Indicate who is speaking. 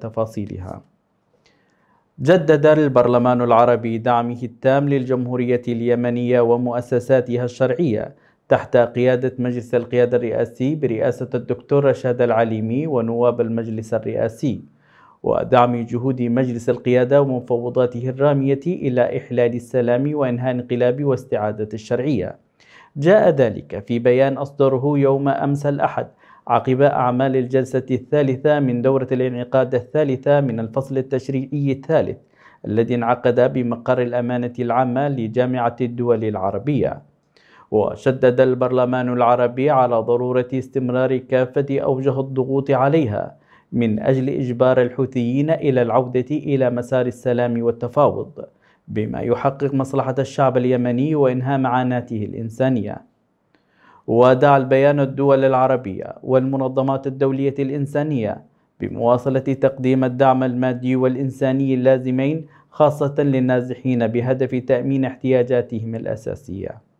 Speaker 1: تفاصيلها جدد البرلمان العربي دعمه التام للجمهورية اليمنية ومؤسساتها الشرعية تحت قيادة مجلس القيادة الرئاسي برئاسة الدكتور رشاد العليمي ونواب المجلس الرئاسي ودعم جهود مجلس القيادة ومفوضاته الرامية إلى إحلال السلام وإنهاء انقلاب واستعادة الشرعية جاء ذلك في بيان أصدره يوم أمس الأحد عقب أعمال الجلسة الثالثة من دورة الانعقاد الثالثة من الفصل التشريعي الثالث الذي انعقد بمقر الأمانة العامة لجامعة الدول العربية وشدد البرلمان العربي على ضرورة استمرار كافة أوجه الضغوط عليها من أجل إجبار الحوثيين إلى العودة إلى مسار السلام والتفاوض بما يحقق مصلحة الشعب اليمني وإنهاء معاناته الإنسانية ودعا البيان الدول العربية والمنظمات الدولية الإنسانية بمواصلة تقديم الدعم المادي والإنساني اللازمين خاصة للنازحين بهدف تأمين احتياجاتهم الأساسية